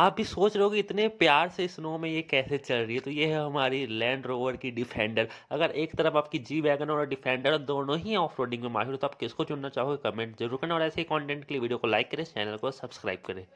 आप भी सोच रहे हो कि इतने प्यार से स्नो में ये कैसे चल रही है तो ये है हमारी लैंड रोवर की डिफेंडर अगर एक तरफ आपकी जी वैगन और डिफेंडर दोनों ही ऑफ रोडिंग में माहिर हो तो आप किसको चुनना चाहोगे कमेंट जरूर करना और ऐसे ही कॉन्टेंट के लिए वीडियो को लाइक करें चैनल को सब्सक्राइब करें